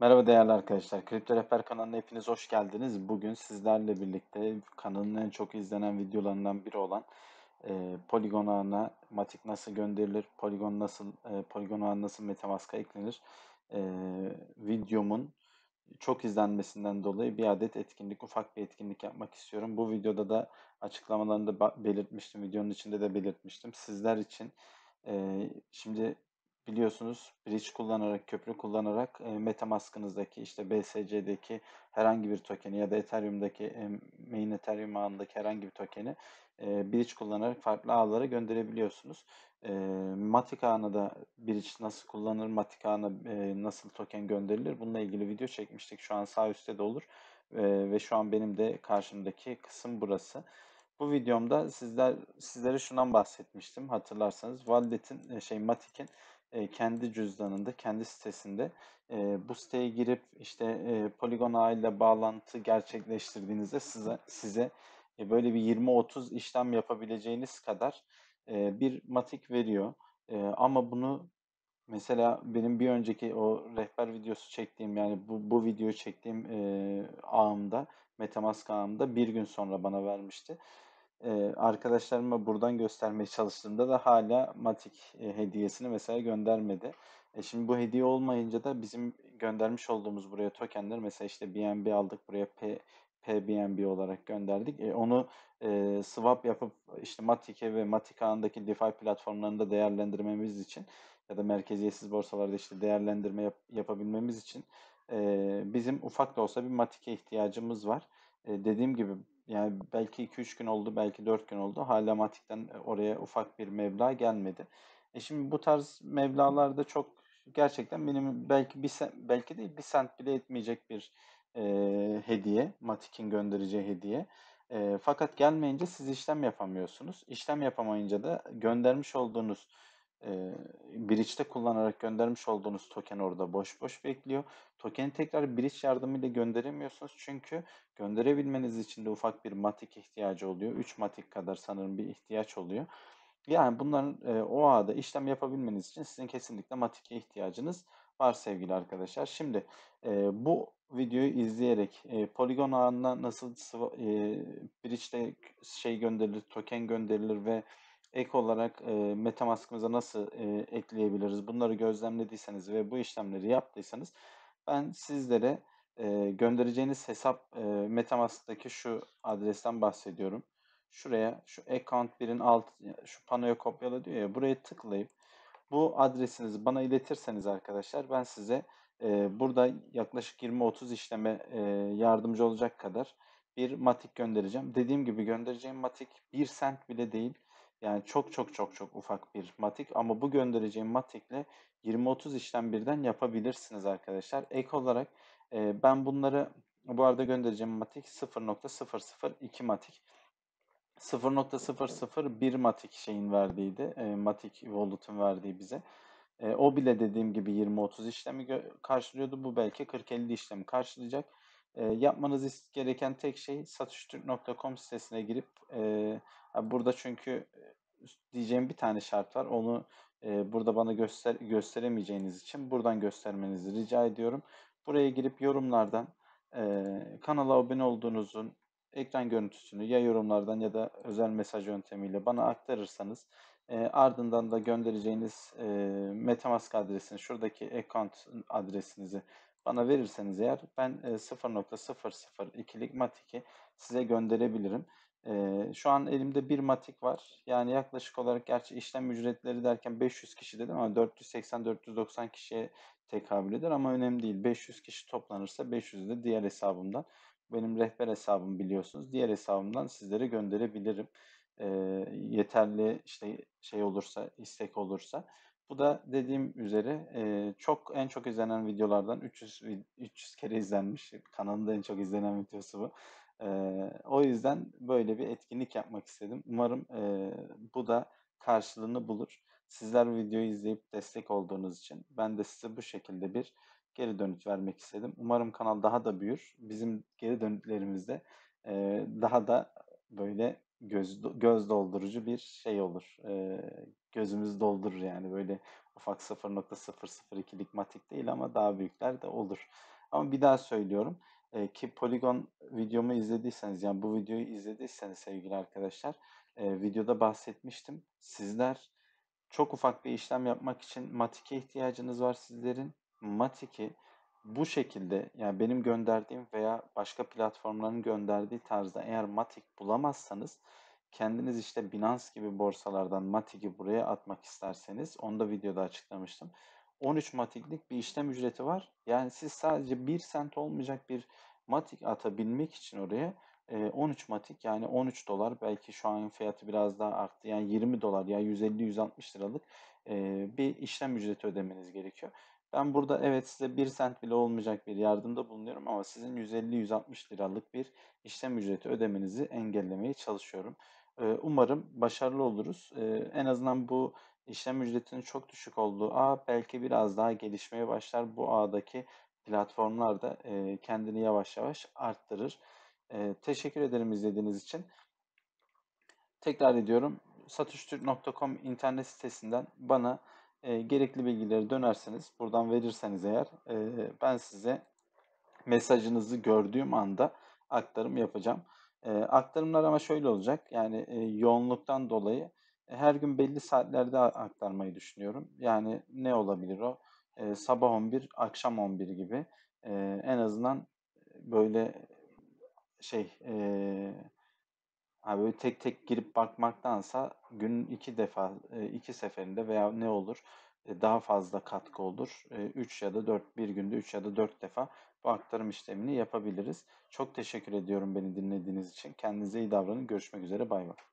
Merhaba değerli arkadaşlar. Kripto Rehber kanalına hepiniz hoş geldiniz. Bugün sizlerle birlikte kanalın en çok izlenen videolarından biri olan e, Polygon ağına Matic nasıl gönderilir, Polygon nasıl e, Polygon ağına nasıl Metamask'a eklenir e, videomun çok izlenmesinden dolayı bir adet etkinlik, ufak bir etkinlik yapmak istiyorum. Bu videoda da açıklamalarında belirtmiştim, videonun içinde de belirtmiştim. Sizler için e, şimdi biliyorsunuz bridge kullanarak, köprü kullanarak e, Metamask'ınızdaki işte BSC'deki herhangi bir tokeni ya da Ethereum'daki e, main Ethereum ağındaki herhangi bir tokeni e, bridge kullanarak farklı ağlara gönderebiliyorsunuz. E, Matic ağına da bridge nasıl kullanılır, Matic ağına e, nasıl token gönderilir bununla ilgili video çekmiştik. Şu an sağ üstte de olur e, ve şu an benim de karşımdaki kısım burası. Bu videomda sizler sizlere şundan bahsetmiştim hatırlarsanız. Validet'in şey Matic'in kendi cüzdanında, kendi sitesinde e, bu siteye girip işte e, Polygon ile bağlantı gerçekleştirdiğinizde size size e, böyle bir 20-30 işlem yapabileceğiniz kadar e, bir matik veriyor. E, ama bunu mesela benim bir önceki o rehber videosu çektiğim yani bu, bu video çektiğim e, ağımda, Metamask ağımda bir gün sonra bana vermişti e, arkadaşlarıma buradan göstermeye çalıştığımda da hala Matik e, hediyesini mesela göndermedi. E şimdi bu hediye olmayınca da bizim göndermiş olduğumuz buraya tokenler mesela işte BNB aldık buraya P, PBNB olarak gönderdik. E, onu e, swap yapıp işte Matik'e ve Matik ağındaki DeFi platformlarında değerlendirmemiz için ya da merkeziyetsiz borsalarda işte değerlendirme yap, yapabilmemiz için e, bizim ufak da olsa bir Matik'e ihtiyacımız var. E, dediğim gibi yani belki 2-3 gün oldu belki 4 gün oldu hala Matik'ten e, oraya ufak bir mevla gelmedi. E şimdi bu tarz meblalarda çok gerçekten benim belki bir sen, belki değil bir sent bile etmeyecek bir e, hediye Matik'in göndereceği hediye. E, fakat gelmeyince siz işlem yapamıyorsunuz. İşlem yapamayınca da göndermiş olduğunuz e, Bridge'de kullanarak göndermiş olduğunuz token orada boş boş bekliyor. Tokeni tekrar Bridge yardımıyla gönderemiyorsunuz çünkü gönderebilmeniz için de ufak bir matik ihtiyacı oluyor. 3 matik kadar sanırım bir ihtiyaç oluyor. Yani bunların e, o ağda işlem yapabilmeniz için sizin kesinlikle matike ihtiyacınız var sevgili arkadaşlar. Şimdi e, bu videoyu izleyerek e, Polygon ağına nasıl e, Bridge'de şey gönderilir, token gönderilir ve ek olarak e, MetaMask'ımıza nasıl e, ekleyebiliriz? Bunları gözlemlediyseniz ve bu işlemleri yaptıysanız ben sizlere e, göndereceğiniz hesap e, MetaMask'taki şu adresten bahsediyorum. Şuraya şu account 1'in alt şu panoya kopyala diyor ya buraya tıklayıp bu adresinizi bana iletirseniz arkadaşlar ben size e, burada yaklaşık 20-30 işleme e, yardımcı olacak kadar bir matik göndereceğim. Dediğim gibi göndereceğim matik 1 sent bile değil. Yani çok çok çok çok ufak bir matik ama bu göndereceğim matikle 20-30 işlem birden yapabilirsiniz arkadaşlar. Ek olarak e, ben bunları bu arada göndereceğim matik 0.002 matik. 0.001 matik şeyin verdiydi. E, matik Volut'un verdiği bize. E, o bile dediğim gibi 20-30 işlemi karşılıyordu. Bu belki 40-50 işlemi karşılayacak. E, yapmanız gereken tek şey satıştürk.com sitesine girip e, burada çünkü diyeceğim bir tane şart var. Onu e, burada bana göster gösteremeyeceğiniz için buradan göstermenizi rica ediyorum. Buraya girip yorumlardan e, kanala abone olduğunuzun ekran görüntüsünü ya yorumlardan ya da özel mesaj yöntemiyle bana aktarırsanız e, ardından da göndereceğiniz e, Metamask adresini şuradaki account adresinizi bana verirseniz eğer ben 0.002'lik matik'i size gönderebilirim. Şu an elimde bir matik var. Yani yaklaşık olarak gerçi işlem ücretleri derken 500 kişi dedim ama 480-490 kişiye tekabül eder ama önemli değil. 500 kişi toplanırsa 500'ü de diğer hesabımdan benim rehber hesabım biliyorsunuz. Diğer hesabımdan sizlere gönderebilirim. E, yeterli işte şey olursa, istek olursa. Bu da dediğim üzere e, çok en çok izlenen videolardan 300 300 kere izlenmiş. kanalında en çok izlenen videosu bu. E, o yüzden böyle bir etkinlik yapmak istedim. Umarım e, bu da karşılığını bulur. Sizler videoyu izleyip destek olduğunuz için ben de size bu şekilde bir geri dönüt vermek istedim. Umarım kanal daha da büyür. Bizim geri dönütlerimizde e, daha da böyle göz göz doldurucu bir şey olur. E, gözümüz doldurur yani böyle ufak 0.002'lik matik değil ama daha büyükler de olur. Ama bir daha söylüyorum e, ki poligon videomu izlediyseniz yani bu videoyu izlediyseniz sevgili arkadaşlar e, videoda bahsetmiştim. Sizler çok ufak bir işlem yapmak için matike ihtiyacınız var sizlerin. Matiki bu şekilde yani benim gönderdiğim veya başka platformların gönderdiği tarzda eğer Matic bulamazsanız kendiniz işte Binance gibi borsalardan Matic'i buraya atmak isterseniz onu da videoda açıklamıştım. 13 Matic'lik bir işlem ücreti var. Yani siz sadece 1 sent olmayacak bir Matic atabilmek için oraya 13 e, matik yani 13 dolar belki şu an fiyatı biraz daha arttı. Yani 20 dolar ya yani 150-160 liralık e, bir işlem ücreti ödemeniz gerekiyor. Ben burada evet size 1 sent bile olmayacak bir yardımda bulunuyorum ama sizin 150-160 liralık bir işlem ücreti ödemenizi engellemeye çalışıyorum. Umarım başarılı oluruz. En azından bu işlem ücretinin çok düşük olduğu ağ belki biraz daha gelişmeye başlar. Bu ağdaki platformlar da kendini yavaş yavaş arttırır. Teşekkür ederim izlediğiniz için. Tekrar ediyorum satıştürk.com internet sitesinden bana e, gerekli bilgileri dönerseniz buradan verirseniz eğer e, ben size mesajınızı gördüğüm anda aktarım yapacağım. E, aktarımlar ama şöyle olacak yani e, yoğunluktan dolayı e, her gün belli saatlerde aktarmayı düşünüyorum. Yani ne olabilir o? E, sabah 11, akşam 11 gibi e, en azından böyle şey e, Abi böyle tek tek girip bakmaktansa gün iki defa e, iki seferinde veya ne olur e, daha fazla katkı olur. 3 e, ya da 4 bir günde 3 ya da 4 defa bu aktarım işlemini yapabiliriz. Çok teşekkür ediyorum beni dinlediğiniz için. Kendinize iyi davranın. Görüşmek üzere. Bay bay.